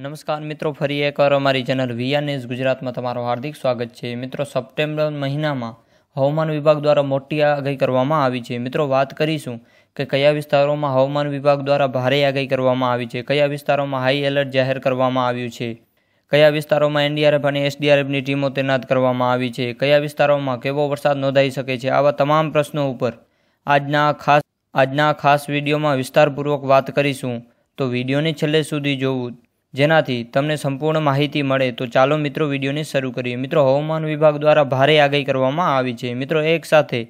નમસ્કાર મિત્રો ફરી એકવાર અમારી ચેનલ વીઆર ન્યૂઝ ગુજરાતમાં તમારું હાર્દિક સ્વાગત છે મિત્રો સપ્ટેમ્બર મહિનામાં હવામાન વિભાગ દ્વારા મોટી આગાહી કરવામાં આવી છે મિત્રો વાત કરીશું કે કયા વિસ્તારોમાં હવામાન વિભાગ દ્વારા ભારે આગાહી કરવામાં આવી છે કયા વિસ્તારોમાં હાઈ એલર્ટ જાહેર કરવામાં આવ્યું છે કયા વિસ્તારોમાં એનડીઆરએફ અને એસડીઆરએફની ટીમો તૈનાત કરવામાં આવી છે કયા વિસ્તારોમાં કેવો વરસાદ નોંધાઈ શકે છે આવા તમામ પ્રશ્નો ઉપર આજના ખાસ આજના ખાસ વિડીયોમાં વિસ્તારપૂર્વક વાત કરીશું તો વિડીયોને છેલ્લે સુધી જોવું જેનાથી તમને સંપૂર્ણ માહિતી મળે તો ચાલો મિત્રો વિડીયોને શરૂ કરીએ મિત્રો હવામાન વિભાગ દ્વારા ભારે આગાહી કરવામાં આવી છે મિત્રો એક સાથે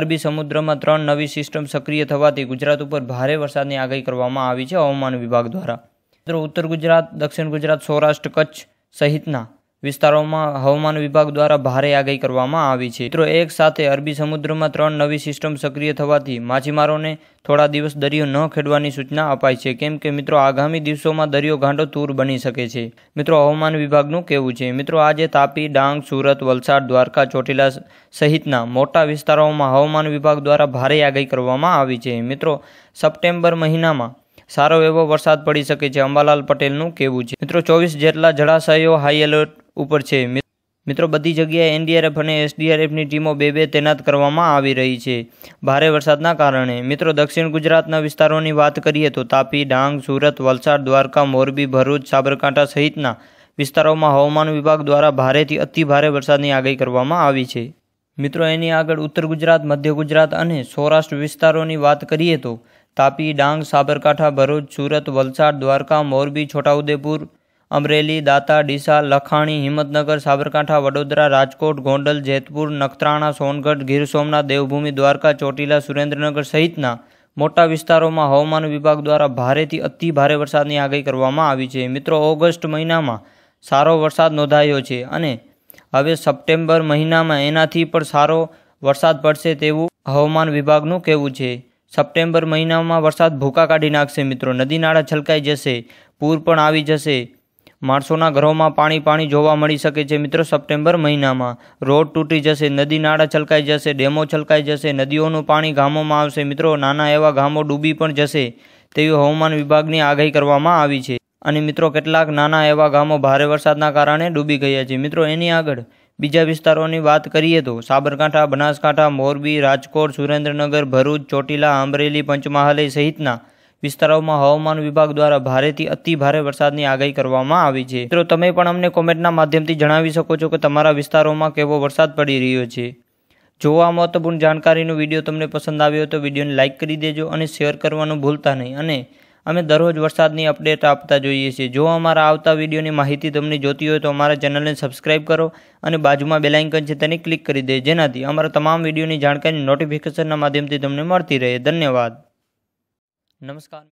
અરબી સમુદ્રમાં ત્રણ નવી સિસ્ટમ સક્રિય થવાથી ગુજરાત ઉપર ભારે વરસાદની આગાહી કરવામાં આવી છે હવામાન વિભાગ દ્વારા મિત્રો ઉત્તર ગુજરાત દક્ષિણ ગુજરાત સૌરાષ્ટ્ર કચ્છ સહિતના વિસ્તારોમાં હવામાન વિભાગ દ્વારા ભારે આગાહી કરવામાં આવી છે મિત્રો એક સાથે અરબી સમુદ્રમાં ત્રણ નવી સિસ્ટમ સક્રિય થવાથી માછીમારોને થોડા દિવસ દરિયો ન ખેડવાની સૂચના અપાઈ છે કેમ કે મિત્રો આગામી દિવસોમાં દરિયો ગાંડો તૂર બની શકે છે મિત્રો હવામાન વિભાગનું કહેવું છે મિત્રો આજે તાપી ડાંગ સુરત વલસાડ દ્વારકા ચોટીલા સહિતના મોટા વિસ્તારોમાં હવામાન વિભાગ દ્વારા ભારે આગાહી કરવામાં આવી છે મિત્રો સપ્ટેમ્બર મહિનામાં સારો એવો વરસાદ પડી શકે છે અંબાલાલ પટેલનું કહેવું છે મિત્રો ચોવીસ જેટલા જળાશયો હાઈ એલર્ટ ઉપર છે મિત્રો બધી જગ્યાએ એનડીઆરએફ અને એસડીઆરએફની ટીમો બે બે તૈનાત કરવામાં આવી રહી છે ભારે વરસાદના કારણે મિત્રો દક્ષિણ ગુજરાતના વિસ્તારોની વાત કરીએ તો તાપી ડાંગ સુરત વલસાડ દ્વારકા મોરબી ભરૂચ સાબરકાંઠા સહિતના વિસ્તારોમાં હવામાન વિભાગ દ્વારા ભારેથી અતિભારે વરસાદની આગાહી કરવામાં આવી છે મિત્રો એની આગળ ઉત્તર ગુજરાત મધ્ય ગુજરાત અને સૌરાષ્ટ્ર વિસ્તારોની વાત કરીએ તો તાપી ડાંગ સાબરકાંઠા ભરૂચ સુરત વલસાડ દ્વારકા મોરબી છોટાઉદેપુર અમરેલી દાતા ડીસા લખાણી હિંમતનગર સાબરકાંઠા વડોદરા રાજકોટ ગોંડલ જેતપુર નખત્રાણા સોનગઢ ગીર સોમનાથ દેવભૂમિ દ્વારકા ચોટીલા સુરેન્દ્રનગર સહિતના મોટા વિસ્તારોમાં હવામાન વિભાગ દ્વારા ભારેથી અતિ ભારે વરસાદની આગાહી કરવામાં આવી છે મિત્રો ઓગસ્ટ મહિનામાં સારો વરસાદ નોંધાયો છે અને હવે સપ્ટેમ્બર મહિનામાં એનાથી પણ સારો વરસાદ પડશે તેવું હવામાન વિભાગનું કહેવું છે સપ્ટેમ્બર મહિનામાં વરસાદ ભૂકા કાઢી નાખશે મિત્રો નદી નાળા છલકાઈ જશે પૂર પણ આવી જશે માણસોના ઘરોમાં પાણી પાણી જોવા મળી શકે છે મિત્રો સપ્ટેમ્બર મહિનામાં રોડ તૂટી જશે નદી નાળા છલકાઈ જશે ડેમો છલકાઈ જશે નદીઓનું પાણી ગામોમાં આવશે મિત્રો નાના એવા ગામો ડૂબી પણ જશે તેવી હવામાન વિભાગની આગાહી કરવામાં આવી છે અને મિત્રો કેટલાક નાના એવા ગામો ભારે વરસાદના કારણે ડૂબી ગયા છે મિત્રો એની આગળ બીજા વિસ્તારોની વાત કરીએ તો સાબરકાંઠા બનાસકાંઠા મોરબી રાજકોટ સુરેન્દ્રનગર ભરૂચ ચોટીલા આંબરેલી પંચમહાલય સહિતના વિસ્તારોમાં હવામાન વિભાગ દ્વારા ભારેથી અતિ ભારે વરસાદની આગાહી કરવામાં આવી છે તો તમે પણ અમને કોમેન્ટના માધ્યમથી જણાવી શકો છો કે તમારા વિસ્તારોમાં કેવો વરસાદ પડી રહ્યો છે જો આ મહત્વપૂર્ણ જાણકારીનો વિડીયો તમને પસંદ આવ્યો તો વિડીયોને લાઇક કરી દેજો અને શેર કરવાનું ભૂલતા નહીં અને અમે દરરોજ વરસાદની અપડેટ આપતા જોઈએ છીએ જો અમારા આવતા વિડીયોની માહિતી તમને જોતી હોય તો અમારા ચેનલને સબસ્ક્રાઈબ કરો અને બાજુમાં બેલ છે તેને ક્લિક કરી દે જેનાથી અમારા તમામ વિડીયોની જાણકારી નોટિફિકેશનના માધ્યમથી તમને મળતી રહે ધન્યવાદ નમસ્કાર